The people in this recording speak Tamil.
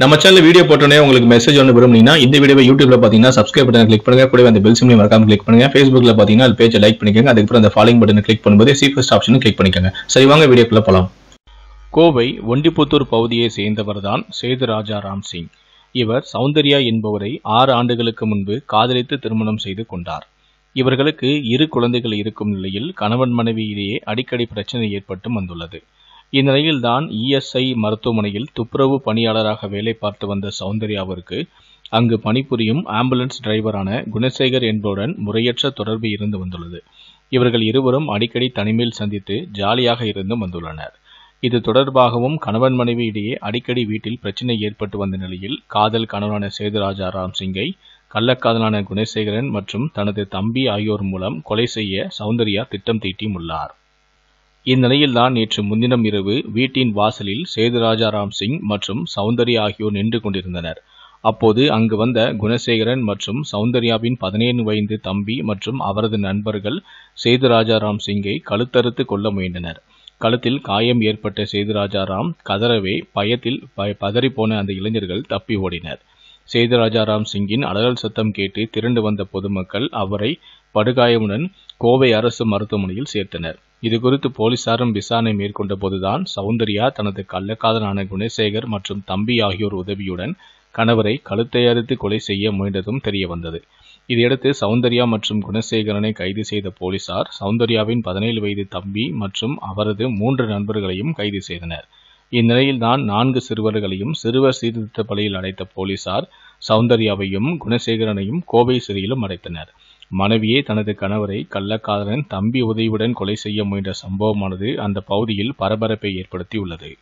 நம்ம சேனல் வீடியோ போட்டோன்னே உங்களுக்கு மெசேஜ் ஒன்று விரும்புனீங்கன்னா இந்த வீடியோ யூடியூப்ல பார்த்தீங்கன்னா சப்ஸ்கிரைப் பட்டன் கிளிக் பண்ணுங்க கூட அந்த பெல் சிம்லையும் மறக்காம கிளிக் பண்ணுங்க ஃபேஸ்புக்ல பார்த்தீங்கன்னா அது பேஜை லைக் பண்ணிக்கோங்க அதுக்கப்புறம் அந்த ஃபாலோயிங் பட்டன் கிளிக் பண்ணும்போது ஃபஸ்ட் ஆப்ஷன் கிளிக் பண்ணிக்கோங்க சரி வாங்க வீடியோக்குள்ள போலாம் கோவை ஒண்டிப்புத்தூர் பகுதியை சேர்ந்தவர் தான் சேது ராஜா ராம்சிங் இவர் சௌந்தர்யா என்பவரை ஆறு ஆண்டுகளுக்கு முன்பு காதலித்து திருமணம் செய்து கொண்டார் இவர்களுக்கு இரு குழந்தைகள் இருக்கும் நிலையில் கணவன் மனைவியிலேயே அடிக்கடி பிரச்சனை ஏற்பட்டு வந்துள்ளது இந்நிலையில்தான் இஎஸ்ஐ மருத்துவமனையில் துப்புரவு பணியாளராக வேலை பார்த்து வந்த சௌந்தர்யாவிற்கு அங்கு பணிபுரியும் ஆம்புலன்ஸ் டிரைவரான குணசேகர் என்பவருடன் முறையற்ற தொடர்பு இருந்து வந்துள்ளது இவர்கள் இருவரும் அடிக்கடி தனிமையில் சந்தித்து ஜாலியாக இருந்து வந்துள்ளனர் இது தொடர்பாகவும் கணவன் மனைவி இடையே அடிக்கடி வீட்டில் பிரச்சனை ஏற்பட்டு வந்த நிலையில் காதல் கணவனான சேதுராஜா ராம் சிங்கை கள்ளக்காதலான குணசேகரன் மற்றும் தனது தம்பி ஆகியோர் மூலம் கொலை செய்ய சௌந்தர்யா திட்டம் தீட்டியுள்ளார் இந்நிலையில் தான் நேற்று முன்தினம் இரவு வீட்டின் வாசலில் சேது சிங் மற்றும் சௌந்தர்யா ஆகியோர் நின்று கொண்டிருந்தனர் அப்போது அங்கு வந்த குணசேகரன் மற்றும் சௌந்தர்யாவின் பதினேழு வயது தம்பி மற்றும் அவரது நண்பர்கள் சேதுராஜாராம் சிங்கை கழுத்தறுத்து கொள்ள முயன்றனர் கழுத்தில் காயம் ஏற்பட்ட சேதுராஜாராம் கதறவே பயத்தில் பதறிப்போன அந்த இளைஞர்கள் தப்பி ஓடினர் சேதுராஜாராம் சிங்கின் அலறல் சத்தம் கேட்டு திரண்டு வந்த பொதுமக்கள் அவரை படுகாயமுடன் கோவை அரசு மருத்துவமனையில் சேர்த்தனர் இது குறித்து போலீசாரும் விசாரணை மேற்கொண்ட போதுதான் சௌந்தர்யா தனது கள்ளக்காதலான குணசேகர் மற்றும் தம்பி ஆகியோர் உதவியுடன் கணவரை கழுத்தை அறுத்து கொலை செய்ய முயன்றதும் தெரிய வந்தது இதையடுத்து சௌந்தர்யா மற்றும் குணசேகரனை கைது செய்த போலீசார் சவுந்தர்யாவின் பதினேழு வயது தம்பி மற்றும் அவரது மூன்று நண்பர்களையும் கைது செய்தனர் இந்நிலையில் தான் நான்கு சிறுவர்களையும் சிறுவர் சீர்திருத்த பள்ளியில் அடைத்த போலீசார் சௌந்தர்யாவையும் குணசேகரனையும் கோவை சிறையிலும் அடைத்தனர் மனைவியே தனது கணவரை கள்ளக்காதலன் தம்பி உதவியுடன் கொலை செய்ய முயன்ற சம்பவமானது அந்த பகுதியில் பரபரப்பை ஏற்படுத்தியுள்ளது